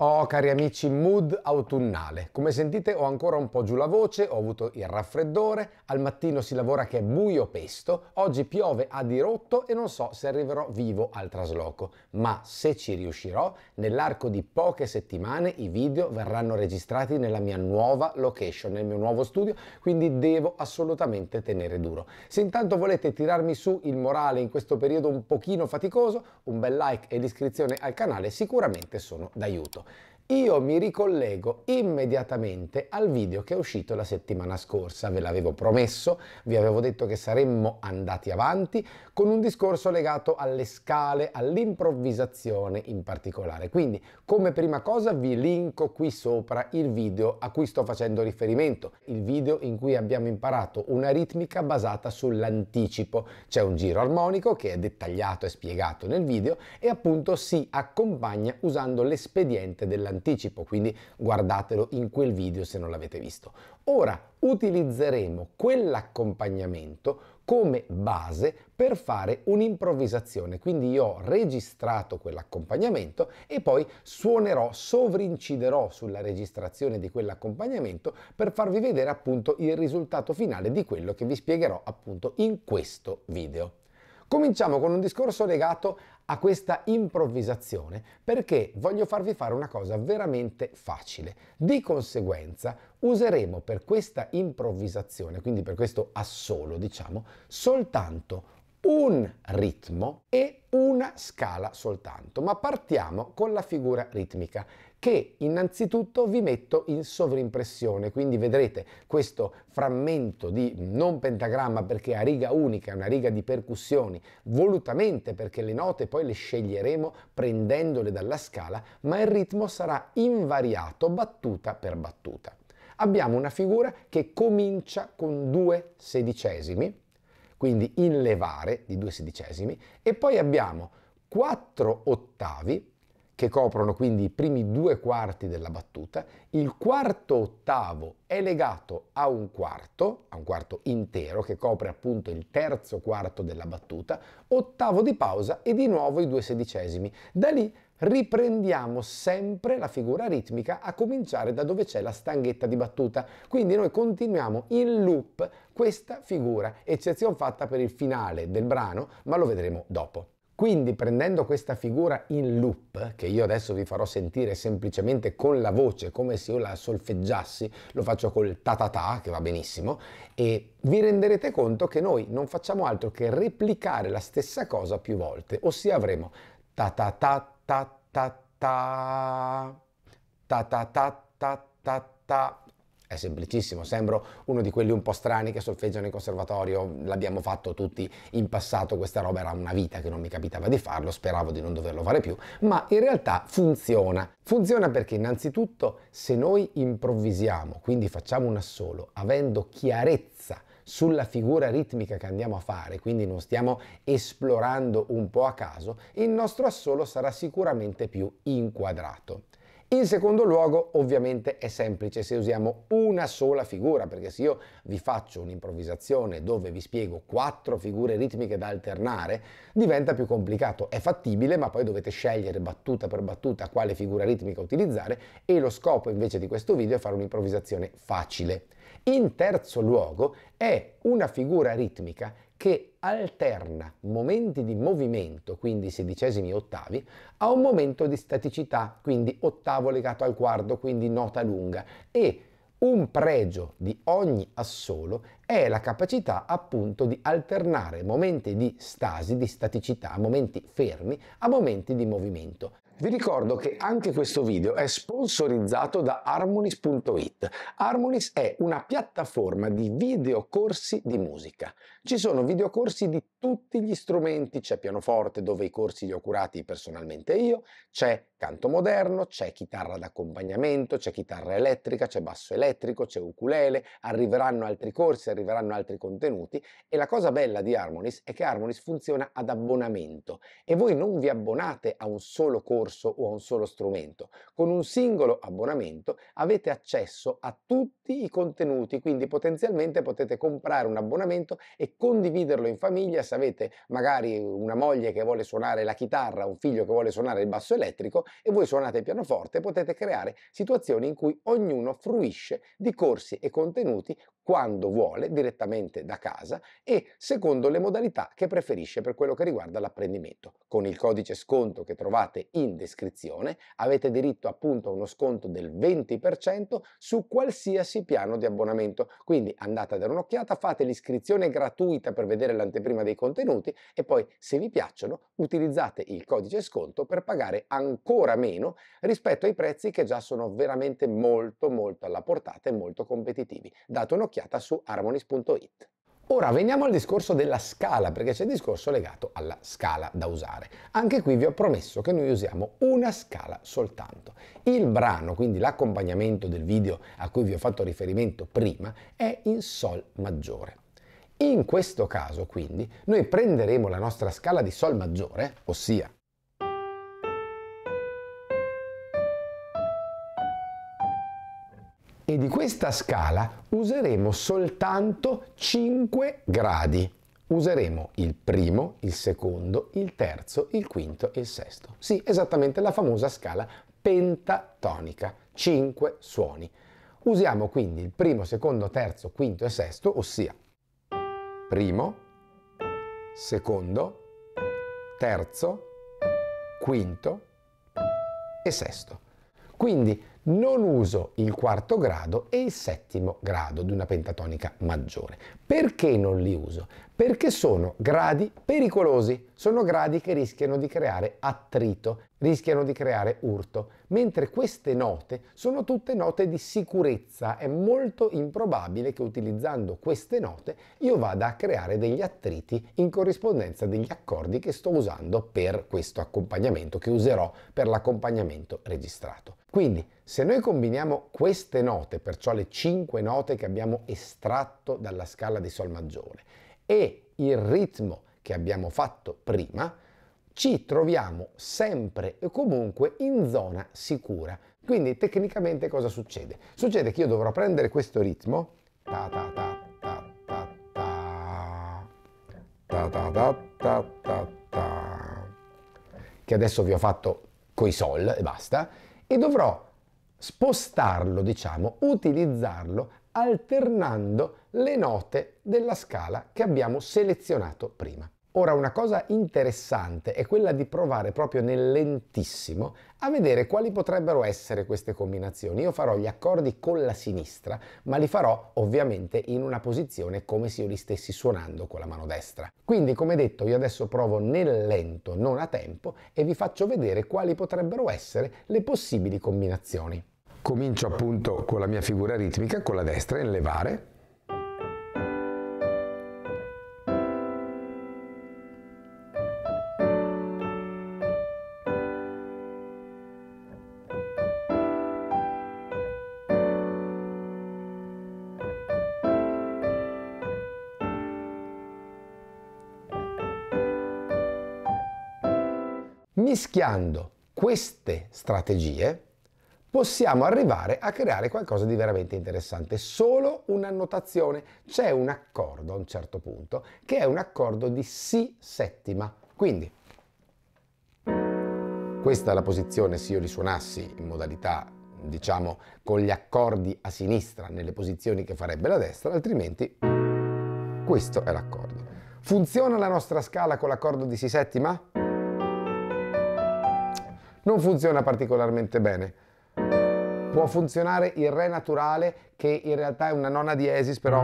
Oh, cari amici, mood autunnale. Come sentite ho ancora un po' giù la voce, ho avuto il raffreddore, al mattino si lavora che è buio pesto, oggi piove a dirotto e non so se arriverò vivo al trasloco, ma se ci riuscirò, nell'arco di poche settimane i video verranno registrati nella mia nuova location, nel mio nuovo studio, quindi devo assolutamente tenere duro. Se intanto volete tirarmi su il morale in questo periodo un pochino faticoso, un bel like e l'iscrizione al canale sicuramente sono d'aiuto io mi ricollego immediatamente al video che è uscito la settimana scorsa, ve l'avevo promesso, vi avevo detto che saremmo andati avanti con un discorso legato alle scale, all'improvvisazione in particolare. Quindi come prima cosa vi linko qui sopra il video a cui sto facendo riferimento, il video in cui abbiamo imparato una ritmica basata sull'anticipo. C'è un giro armonico che è dettagliato e spiegato nel video e appunto si accompagna usando l'espediente dell'anticipo anticipo, quindi guardatelo in quel video se non l'avete visto. Ora utilizzeremo quell'accompagnamento come base per fare un'improvvisazione. Quindi io ho registrato quell'accompagnamento e poi suonerò, sovrinciderò sulla registrazione di quell'accompagnamento per farvi vedere appunto il risultato finale di quello che vi spiegherò appunto in questo video. Cominciamo con un discorso legato a questa improvvisazione perché voglio farvi fare una cosa veramente facile. Di conseguenza useremo per questa improvvisazione, quindi per questo assolo diciamo, soltanto un ritmo e una scala soltanto, ma partiamo con la figura ritmica che innanzitutto vi metto in sovrimpressione, quindi vedrete questo frammento di non pentagramma perché a riga unica, una riga di percussioni, volutamente perché le note poi le sceglieremo prendendole dalla scala, ma il ritmo sarà invariato battuta per battuta. Abbiamo una figura che comincia con due sedicesimi, quindi in levare di due sedicesimi, e poi abbiamo quattro ottavi che coprono quindi i primi due quarti della battuta, il quarto ottavo è legato a un quarto, a un quarto intero che copre appunto il terzo quarto della battuta, ottavo di pausa e di nuovo i due sedicesimi. Da lì riprendiamo sempre la figura ritmica a cominciare da dove c'è la stanghetta di battuta. Quindi noi continuiamo in loop questa figura, eccezione fatta per il finale del brano, ma lo vedremo dopo. Quindi prendendo questa figura in loop, che io adesso vi farò sentire semplicemente con la voce, come se io la solfeggiassi, lo faccio col ta-ta-ta, che va benissimo, e vi renderete conto che noi non facciamo altro che replicare la stessa cosa più volte, ossia avremo ta-ta-ta ta ta ta ta ta ta ta ta ta è semplicissimo, sembro uno di quelli un po' strani che solfeggiano in conservatorio, l'abbiamo fatto tutti in passato, questa roba era una vita che non mi capitava di farlo, speravo di non doverlo fare più, ma in realtà funziona. Funziona perché innanzitutto se noi improvvisiamo, quindi facciamo un assolo, avendo chiarezza sulla figura ritmica che andiamo a fare, quindi non stiamo esplorando un po' a caso, il nostro assolo sarà sicuramente più inquadrato. In secondo luogo, ovviamente è semplice se usiamo una sola figura, perché se io vi faccio un'improvvisazione dove vi spiego quattro figure ritmiche da alternare, diventa più complicato. È fattibile, ma poi dovete scegliere battuta per battuta quale figura ritmica utilizzare e lo scopo invece di questo video è fare un'improvvisazione facile. In terzo luogo è una figura ritmica che alterna momenti di movimento, quindi sedicesimi e ottavi, a un momento di staticità, quindi ottavo legato al quarto, quindi nota lunga e un pregio di ogni assolo è la capacità appunto di alternare momenti di stasi, di staticità, momenti fermi, a momenti di movimento. Vi ricordo che anche questo video è sponsorizzato da Harmonis.it. Harmonis è una piattaforma di videocorsi di musica. Ci sono videocorsi di tutti gli strumenti, c'è pianoforte dove i corsi li ho curati personalmente io, c'è canto moderno, c'è chitarra d'accompagnamento, c'è chitarra elettrica, c'è basso elettrico, c'è ukulele, arriveranno altri corsi, arriveranno altri contenuti e la cosa bella di Harmonis è che Harmonis funziona ad abbonamento e voi non vi abbonate a un solo corso o a un solo strumento. Con un singolo abbonamento avete accesso a tutti i contenuti, quindi potenzialmente potete comprare un abbonamento e condividerlo in famiglia se avete magari una moglie che vuole suonare la chitarra, un figlio che vuole suonare il basso elettrico, e voi suonate il pianoforte potete creare situazioni in cui ognuno fruisce di corsi e contenuti quando vuole, direttamente da casa e secondo le modalità che preferisce per quello che riguarda l'apprendimento. Con il codice sconto che trovate in descrizione avete diritto appunto a uno sconto del 20% su qualsiasi piano di abbonamento, quindi andate a dare un'occhiata, fate l'iscrizione gratuita per vedere l'anteprima dei contenuti e poi se vi piacciono utilizzate il codice sconto per pagare ancora meno rispetto ai prezzi che già sono veramente molto molto alla portata e molto competitivi. Date un'occhiata un'occhiata su harmonies.it. Ora veniamo al discorso della scala, perché c'è il discorso legato alla scala da usare. Anche qui vi ho promesso che noi usiamo una scala soltanto. Il brano, quindi l'accompagnamento del video a cui vi ho fatto riferimento prima, è in Sol maggiore. In questo caso, quindi, noi prenderemo la nostra scala di Sol maggiore, ossia e di questa scala useremo soltanto 5 gradi. Useremo il primo, il secondo, il terzo, il quinto e il sesto. Sì, esattamente la famosa scala pentatonica, 5 suoni. Usiamo quindi il primo, secondo, terzo, quinto e sesto, ossia primo, secondo, terzo, quinto e sesto. Quindi non uso il quarto grado e il settimo grado di una pentatonica maggiore. Perché non li uso? perché sono gradi pericolosi, sono gradi che rischiano di creare attrito, rischiano di creare urto, mentre queste note sono tutte note di sicurezza, è molto improbabile che utilizzando queste note io vada a creare degli attriti in corrispondenza degli accordi che sto usando per questo accompagnamento, che userò per l'accompagnamento registrato. Quindi se noi combiniamo queste note, perciò le cinque note che abbiamo estratto dalla scala di Sol maggiore, e il ritmo che abbiamo fatto prima, ci troviamo sempre e comunque in zona sicura. Quindi tecnicamente cosa succede? Succede che io dovrò prendere questo ritmo, ta ta ta ta ta ta, ta ta ta ta ta ta, che adesso vi ho fatto coi sol e basta, e dovrò spostarlo, diciamo, utilizzarlo alternando le note della scala che abbiamo selezionato prima. Ora una cosa interessante è quella di provare proprio nel lentissimo a vedere quali potrebbero essere queste combinazioni. Io farò gli accordi con la sinistra, ma li farò ovviamente in una posizione come se io li stessi suonando con la mano destra. Quindi come detto io adesso provo nel lento, non a tempo, e vi faccio vedere quali potrebbero essere le possibili combinazioni comincio appunto con la mia figura ritmica, con la destra, in levare. Mischiando queste strategie possiamo arrivare a creare qualcosa di veramente interessante. Solo un'annotazione. C'è un accordo a un certo punto che è un accordo di Si settima. Quindi questa è la posizione se io risuonassi in modalità diciamo con gli accordi a sinistra nelle posizioni che farebbe la destra, altrimenti questo è l'accordo. Funziona la nostra scala con l'accordo di Si settima? Non funziona particolarmente bene. Può funzionare il re naturale che in realtà è una nona diesis, però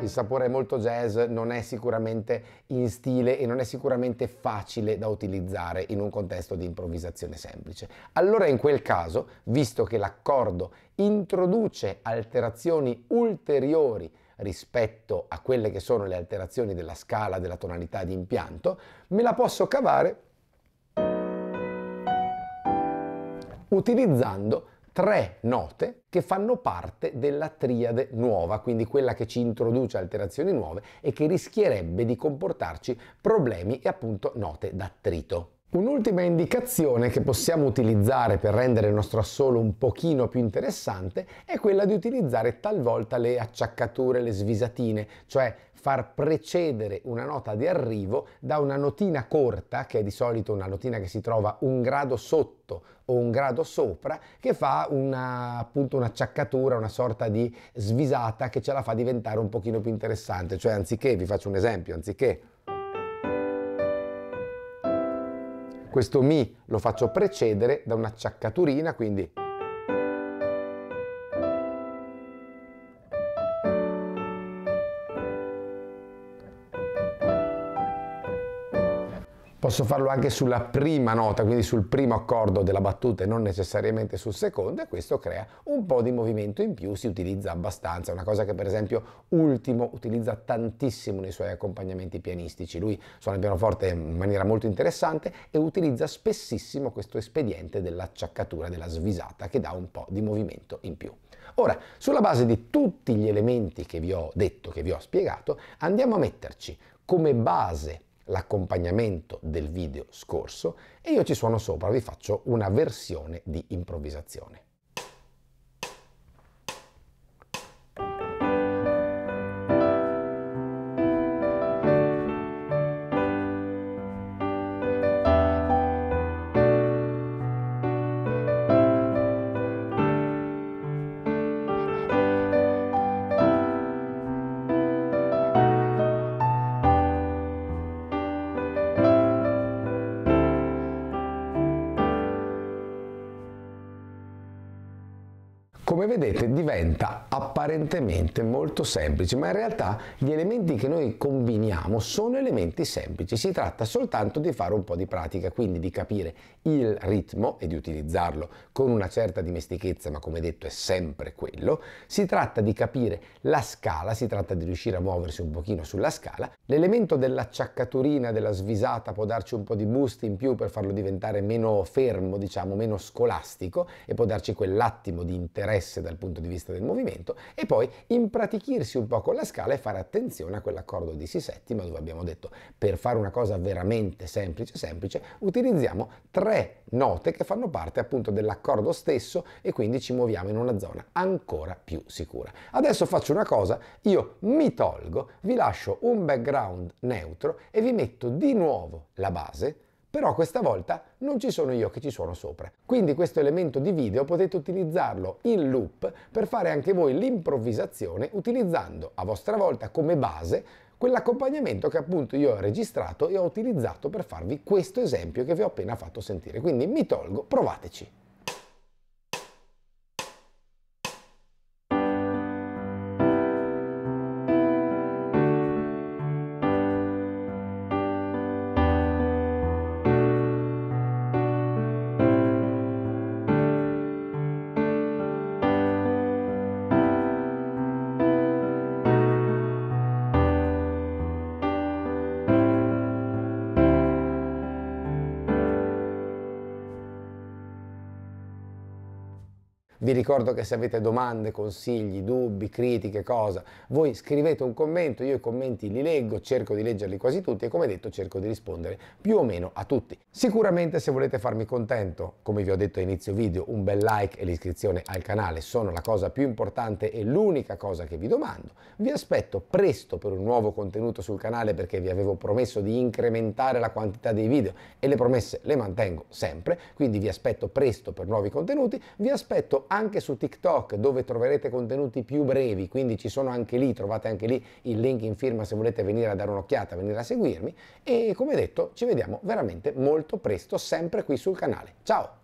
il sapore è molto jazz, non è sicuramente in stile e non è sicuramente facile da utilizzare in un contesto di improvvisazione semplice. Allora in quel caso, visto che l'accordo introduce alterazioni ulteriori rispetto a quelle che sono le alterazioni della scala, della tonalità di impianto, me la posso cavare utilizzando tre note che fanno parte della triade nuova, quindi quella che ci introduce alterazioni nuove e che rischierebbe di comportarci problemi e appunto note d'attrito. Un'ultima indicazione che possiamo utilizzare per rendere il nostro assolo un pochino più interessante è quella di utilizzare talvolta le acciaccature, le svisatine, cioè far precedere una nota di arrivo da una notina corta, che è di solito una notina che si trova un grado sotto o un grado sopra, che fa una, appunto un'acciaccatura, una sorta di svisata che ce la fa diventare un pochino più interessante. Cioè anziché, vi faccio un esempio, anziché questo mi lo faccio precedere da un'acciaccaturina, quindi posso farlo anche sulla prima nota, quindi sul primo accordo della battuta e non necessariamente sul secondo e questo crea un po' di movimento in più, si utilizza abbastanza, una cosa che per esempio Ultimo utilizza tantissimo nei suoi accompagnamenti pianistici, lui suona il pianoforte in maniera molto interessante e utilizza spessissimo questo espediente dell'acciaccatura, della svisata che dà un po' di movimento in più. Ora, sulla base di tutti gli elementi che vi ho detto, che vi ho spiegato, andiamo a metterci come base l'accompagnamento del video scorso e io ci suono sopra, vi faccio una versione di improvvisazione. Come vedete diventa apparentemente molto semplice, ma in realtà gli elementi che noi combiniamo sono elementi semplici, si tratta soltanto di fare un po' di pratica, quindi di capire il ritmo e di utilizzarlo con una certa dimestichezza, ma come detto è sempre quello, si tratta di capire la scala, si tratta di riuscire a muoversi un pochino sulla scala, l'elemento dell'acciaccaturina, della svisata può darci un po' di boost in più per farlo diventare meno fermo, diciamo meno scolastico e può darci quell'attimo di interesse complesse dal punto di vista del movimento e poi impratichirsi un po' con la scala e fare attenzione a quell'accordo di si settima dove abbiamo detto per fare una cosa veramente semplice semplice utilizziamo tre note che fanno parte appunto dell'accordo stesso e quindi ci muoviamo in una zona ancora più sicura. Adesso faccio una cosa, io mi tolgo, vi lascio un background neutro e vi metto di nuovo la base però questa volta non ci sono io che ci suono sopra. Quindi questo elemento di video potete utilizzarlo in loop per fare anche voi l'improvvisazione utilizzando a vostra volta come base quell'accompagnamento che appunto io ho registrato e ho utilizzato per farvi questo esempio che vi ho appena fatto sentire. Quindi mi tolgo, provateci. Vi ricordo che se avete domande, consigli, dubbi, critiche, cosa, voi scrivete un commento, io i commenti li leggo, cerco di leggerli quasi tutti e come detto cerco di rispondere più o meno a tutti. Sicuramente se volete farmi contento, come vi ho detto a inizio video, un bel like e l'iscrizione al canale sono la cosa più importante e l'unica cosa che vi domando. Vi aspetto presto per un nuovo contenuto sul canale perché vi avevo promesso di incrementare la quantità dei video e le promesse le mantengo sempre, quindi vi aspetto presto per nuovi contenuti, vi aspetto anche su TikTok dove troverete contenuti più brevi, quindi ci sono anche lì, trovate anche lì il link in firma se volete venire a dare un'occhiata, venire a seguirmi e come detto ci vediamo veramente molto presto sempre qui sul canale. Ciao!